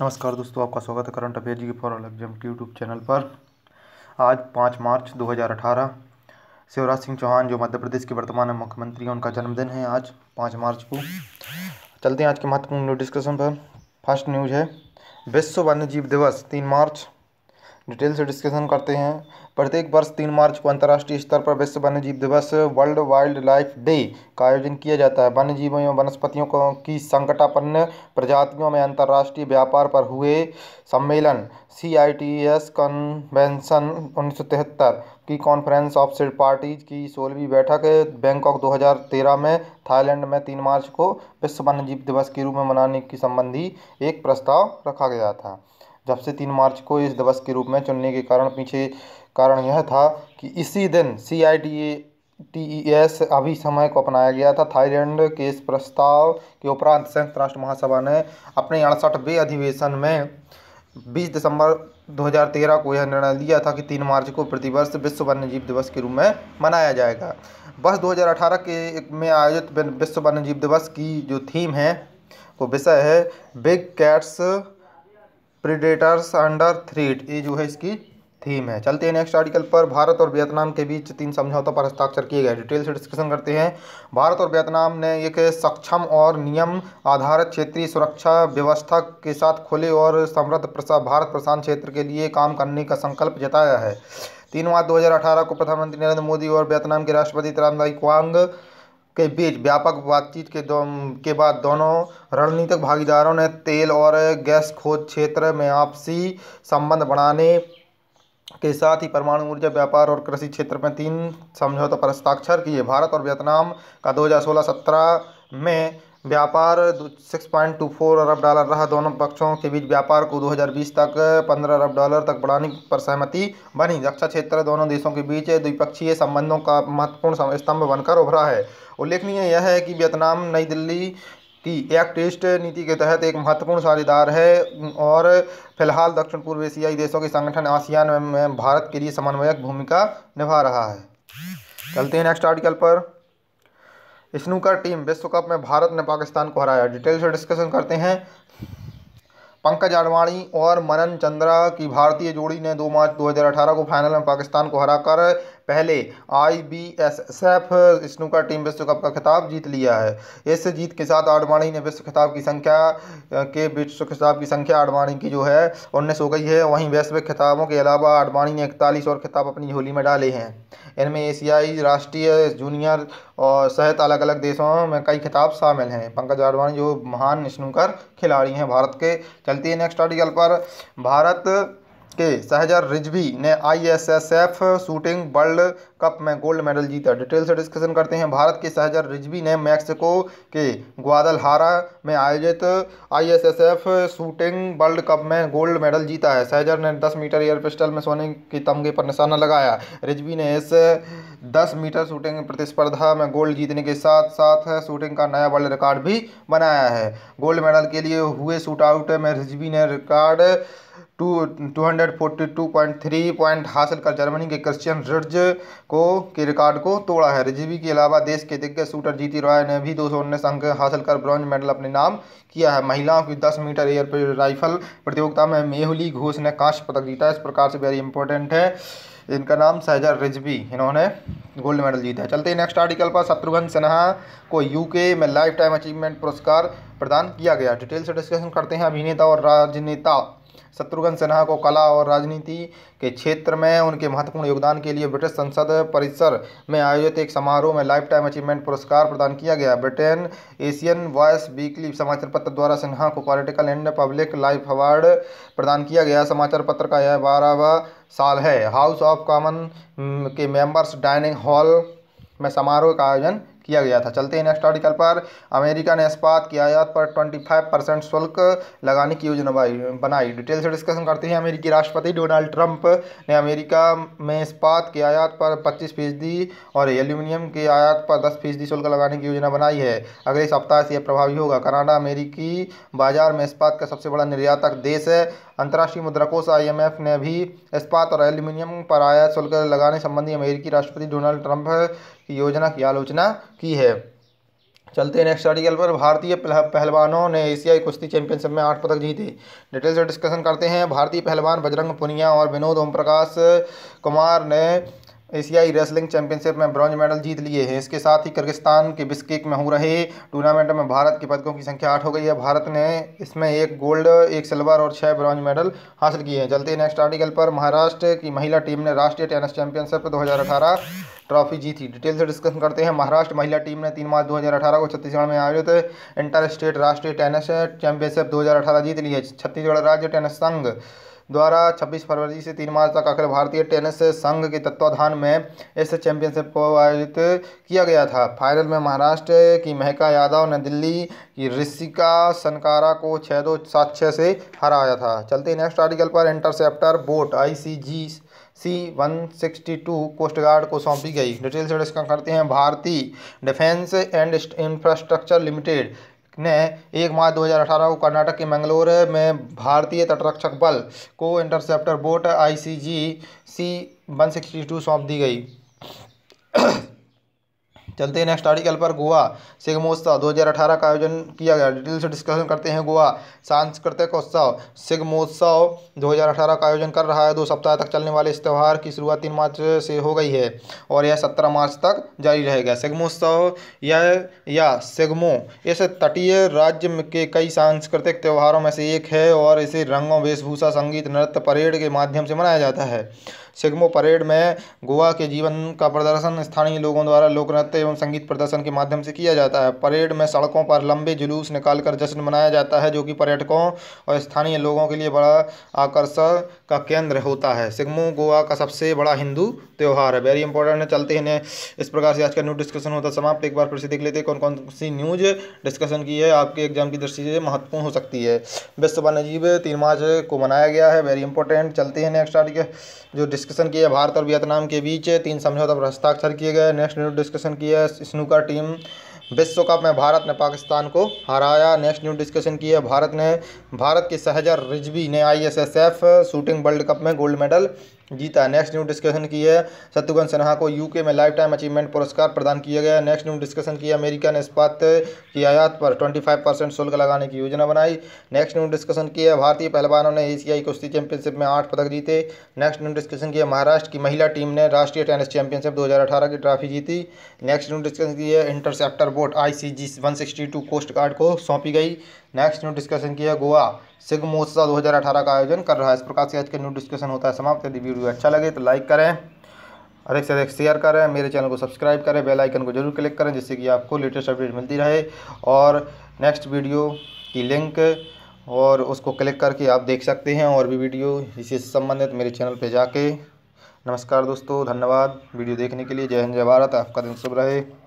नमस्कार दोस्तों आपका स्वागत है current affair G K for all exam के यूट्यूब चैनल पर आज पाँच मार्च 2018 शिवराज सिंह चौहान जो मध्य प्रदेश के वर्तमान मुख्यमंत्री हैं उनका जन्मदिन है आज पाँच मार्च को चलते हैं आज के महत्वपूर्ण डिस्कशन पर फर्स्ट न्यूज है विश्व वन्यजीव दिवस तीन मार्च डिटेल से डिस्कशन करते हैं प्रत्येक वर्ष तीन मार्च को अंतर्राष्ट्रीय स्तर पर विश्व वन्यजीव दिवस वर्ल्ड वाइल्ड लाइफ डे का आयोजन किया जाता है वन्यजीवों एवं वनस्पतियों की संकटापन्न प्रजातियों में अंतर्राष्ट्रीय व्यापार पर हुए सम्मेलन C I T S convention उन्नीस की कॉन्फ्रेंस ऑफ सिड पार्टीज की सोलहवीं बैठक बैंकॉक 2013 में थाईलैंड में तीन मार्च को विश्व वन्यजीव दिवस के रूप में मनाने की संबंधी एक प्रस्ताव रखा गया था जब से तीन मार्च को इस दिवस के रूप में चुनने के कारण पीछे कारण यह था कि इसी दिन C I T A e T E S अभी समय को अपनाया गया था थाईलैंड के इस प्रस्ताव के उपरांत संयुक्त राष्ट्र महासभा ने अपने अड़सठवें अधिवेशन में 20 दिसंबर 2013 को यह निर्णय लिया था कि 3 मार्च को प्रतिवर्ष विश्व वन्यजीव दिवस के रूप में मनाया जाएगा वर्ष 2018 के में आयोजित विश्व वन्यजीव दिवस की जो थीम है वो विषय है big cats predators under threat ये जो है इसकी थीम है चलते हैं नेक्स्ट आर्टिकल पर भारत और वियतनाम के बीच तीन समझौतों पर हस्ताक्षर किए गए डिटेल से डिस्कशन करते हैं भारत और वियतनाम ने एक सक्षम और नियम आधारित क्षेत्रीय सुरक्षा व्यवस्था के साथ खुले और समृद्ध भारत प्रशांत क्षेत्र के लिए काम करने का संकल्प जताया है तीन मार्च दो को प्रधानमंत्री नरेंद्र मोदी और वियतनाम के राष्ट्रपति त्रामदाई क्वांग के बीच व्यापक बातचीत के के बाद दोनों रणनीतिक भागीदारों ने तेल और गैस खोज क्षेत्र में आपसी संबंध बढ़ाने के साथ ही परमाणु ऊर्जा व्यापार और कृषि क्षेत्र में तीन समझौतों पर हस्ताक्षर किए भारत और वियतनाम का 2016-17 में व्यापार सिक्स पॉइंट टू फोर अरब डॉलर रहा दोनों पक्षों के बीच व्यापार को 2020 तक 15 अरब डॉलर तक बढ़ाने पर सहमति बनी रक्षा क्षेत्र दोनों देशों के बीच द्विपक्षीय संबंधों का महत्वपूर्ण स्तंभ बनकर उभरा है उल्लेखनीय यह है कि वियतनाम नई दिल्ली की एक्ट ईस्ट नीति के तहत एक महत्वपूर्ण साझेदार है और फिलहाल दक्षिण पूर्व एशियाई देशों के संगठन आसियान में भारत के लिए समन्वयक भूमिका निभा रहा है चलते हैं नेक्स्ट आर्टिकल पर स्नूकर टीम विश्व कप में भारत ने पाकिस्तान को हराया डिटेल से डिस्कशन करते हैं पंकज आडवाणी और मनन चंद्रा की भारतीय जोड़ी ने दो मार्च 2018 को फाइनल में पाकिस्तान को हराकर पहले I B S S F snooker team विश्व कप का खिताब जीत लिया है इस जीत के साथ आडवाणी ने विश्व खिताब की संख्या के विश्व खिताब की संख्या आडवाणी की जो है उन्नीस हो गई है वहीं वैश्विक खिताबों के अलावा आडवाणी ने इकतालीस और खिताब अपनी झोली में डाले हैं इनमें एशियाई राष्ट्रीय जूनियर और सहित अलग अलग देशों में कई खिताब शामिल हैं पंकज आडवाणी जो महान स्नूकर खिलाड़ी हैं भारत के चलती है नेक्स्ट आर्टिकल पर भारत के सहजर रिजवी ने आईएसएसएफ शूटिंग वर्ल्ड कप में गोल्ड मेडल जीता डिटेल से डिस्कशन करते हैं भारत के सहजर रिजवी ने मैक्सिको के ग्वादलहारा में आयोजित आईएसएसएफ शूटिंग वर्ल्ड कप में गोल्ड मेडल जीता है सहजर ने 10 मीटर एयर पिस्टल में सोने के तमगे पर निशाना लगाया रिजवी ने इस 10 मीटर शूटिंग प्रतिस्पर्धा में गोल्ड जीतने के साथ साथ शूटिंग का नया वर्ल्ड रिकॉर्ड भी बनाया है गोल्ड मेडल के लिए हुए शूट आउट में रिजवी ने record two two hundred forty two point three point हासिल कर जर्मनी के क्रिश्चियन रिज को के रिकॉर्ड को तोड़ा है रिजवी के अलावा देश के दिग्गज शूटर जीती रॉय ने भी दो सौ उन्नीस अंक हासिल कर ब्रॉन्ज मेडल अपने नाम किया है महिलाओं की दस मीटर एयर राइफल प्रतियोगिता में मेहुली घोष ने कांस्य पदक जीता इस प्रकार से वेरी इंपॉर्टेंट है इनका नाम सहजा रिजवी इन्होंने गोल्ड मेडल जीता है चलते हैं नेक्स्ट आर्टिकल पर शत्रुघ्न सिन्हा को यूके में लाइफ टाइम अचीवमेंट पुरस्कार प्रदान किया गया डिटेल से डिस्कशन करते हैं अभिनेता और राजनेता शत्रुघ्न सिन्हा को कला और राजनीति के क्षेत्र में उनके महत्वपूर्ण योगदान के लिए ब्रिटिश संसद परिसर में आयोजित एक समारोह में लाइफ टाइम अचीवमेंट पुरस्कार प्रदान किया गया ब्रिटेन एशियन वॉयस वीकली समाचार पत्र द्वारा सिन्हा को political and public life award प्रदान किया गया समाचार पत्र का यह बारहवा साल है हाउस ऑफ कॉमन के मेंबर्स डाइनिंग हॉल में समारोह का आयोजन किया गया था चलते हैं नेक्स्ट आर्टिकल पर अमेरिका ने इस्पात की आयात पर 25 परसेंट शुल्क लगाने की योजना बनाई डिटेल से डिस्कशन करते हैं अमेरिकी राष्ट्रपति डोनाल्ड ट्रंप ने अमेरिका में इस्पात के आयात पर पच्चीस फीसदी और एल्यूमिनियम के आयात पर दस फीसदी शुल्क लगाने की योजना बनाई है अगले सप्ताह से यह प्रभावी होगा कनाडा अमेरिकी बाजार में इस्पात का सबसे बड़ा निर्यातक देश है अंतर्राष्ट्रीय मुद्रा कोष एफ ने भी इस्पात और एल्यूमिनियम पर आयात शुल्क लगाने संबंधी अमेरिकी राष्ट्रपति डोनाल्ड ट्रंप की योजना की आलोचना की है चलते हैं नेक्स्ट आर्टिकल पर भारतीय पहलवानों ने एशियाई कुश्ती चैंपियनशिप में आठ पदक जीते डिटेल से डिस्कशन करते हैं भारतीय पहलवान बजरंग पुनिया और विनोद ओम प्रकाश कुमार ने एशियाई रेसलिंग चैंपियनशिप में ब्रॉन्ज मेडल जीत लिए हैं इसके साथ ही किर्गिस्तान के बिस्केक में हो रहे टूर्नामेंट में भारत के पदकों की संख्या आठ हो गई है भारत ने इसमें एक गोल्ड एक सिल्वर और छह ब्रॉन्ज मेडल हासिल किए हैं चलते नेक्स्ट आर्टिकल पर महाराष्ट्र की महिला टीम ने राष्ट्रीय टेनिस चैंपियनशिप दो ट्रॉफी जीती डिटेल से डिस्कशन करते हैं महाराष्ट्र महिला टीम ने तीन मार्च 2018 को छत्तीसगढ़ में आयोजित इंटर स्टेट राष्ट्रीय टेनिस चैंपियनशिप 2018 जीत ली है छत्तीसगढ़ राज्य टेनिस संघ द्वारा 26 फरवरी से 3 मार्च तक अखिल भारतीय टेनिस संघ के तत्वाधान में इस चैंपियनशिप को आयोजित किया गया था फाइनल में महाराष्ट्र की महका यादव ने दिल्ली की ऋषिका सनकारा को छः दो सात छः से हराया था चलते नेक्स्ट आर्टिकल पर interceptor boat I C G C two coast guard को सौंपी गई डिटेल से डिस्कस करते हैं भारतीय डिफेंस एंड इंफ्रास्ट्रक्चर लिमिटेड ने एक मार्च 2018 को कर्नाटक के मंगलोर में भारतीय तटरक्षक बल को interceptor boat I C G C one सौंप दी गई चलते हैं नेक्स्ट आर्टिकल पर गोवा सिग्मोत्सव 2018 का आयोजन किया गया डिटेल से डिस्कशन करते हैं गोवा सांस्कृतिक उत्सव सिगमोत्सव 2018 का आयोजन कर रहा है दो सप्ताह तक चलने वाले इस त्यौहार की शुरुआत तीन मार्च से हो गई है और यह सत्रह मार्च तक जारी रहेगा सिगमोत्सव यह या सिगमो इस तटीय राज्य के कई सांस्कृतिक त्यौहारों में से एक है और इसे रंगों वेशभूषा संगीत नृत्य परेड के माध्यम से मनाया जाता है सिग्मो परेड में गोवा के जीवन का प्रदर्शन स्थानीय लोगों द्वारा लोक नृत्य एवं संगीत प्रदर्शन के माध्यम से किया जाता है परेड में सड़कों पर लंबे जुलूस निकालकर जश्न मनाया जाता है जो कि पर्यटकों और स्थानीय लोगों के लिए बड़ा आकर्षण का केंद्र होता है सिग्मो गोवा का सबसे बड़ा हिंदू त्यौहार है वेरी इंपॉर्टेंट है चलते हैं इस प्रकार से आज का न्यूज डिस्कशन होता समाप्त एक बार फिर से देख लेते हैं कौन कौन सी न्यूज डिस्कशन की है आपके एग्जाम की दृष्टि से महत्वपूर्ण हो सकती है विश्व वन्यजीव तीन मार्च को मनाया गया है वेरी इंपॉर्टेंट चलते हैं नेक्स्ट आर्टिकल जो डिस्क डिस्कशन किया भारत और वियतनाम के बीच तीन समझौता पर हस्ताक्षर किए गए नेक्स्ट न्यूज डिस्कशन किया स्नूकर टीम विश्व कप में भारत ने पाकिस्तान को हराया नेक्स्ट न्यूज डिस्कशन किया भारत ने भारत के सहजर रिजवी ने आईएसएसएफ शूटिंग वर्ल्ड कप में गोल्ड मेडल जीता नेक्स्ट न्यू डिस्कशन की है शत्रुघ्न सिन्हा को यूके में लाइफ टाइम अचीवमेंट पुरस्कार प्रदान किया गया नेक्स्ट न्यू डिस्कशन की अमेरिका ने इस्पात की आयात पर 25 परसेंट शुल्क लगाने की योजना बनाई नेक्स्ट न्यू डिस्कशन की है भारतीय पहलवानों ने एशियाई कुश्ती चैंपियनशिप में आठ पदक जीते नेक्स्ट न्यू डिस्कशन की महाराष्ट्र की महिला टीम ने राष्ट्रीय टेनिस चैंपियनशिप दो की ट्रॉफी जीती नेक्स्ट न्यू डिस्कशन की interceptor boat I C coast guard को सौंपी गई नेक्स्ट न्यू डिस्कशन किया गोवा सिग महोत्सव दो का आयोजन कर रहा है इस प्रकार से आज का न्यू डिस्कशन होता है समाप्त यदि वीडियो अच्छा लगे तो लाइक करें अधिक से अधिक शेयर करें मेरे चैनल को सब्सक्राइब करें बेल आइकन को जरूर क्लिक करें जिससे कि आपको लेटेस्ट अपडेट मिलती रहे और नेक्स्ट वीडियो की लिंक और उसको क्लिक करके आप देख सकते हैं और भी वीडियो इसी से संबंधित मेरे चैनल पर जाके नमस्कार दोस्तों धन्यवाद वीडियो देखने के लिए जय हिंद जय भारत आपका दिन शुभ रहे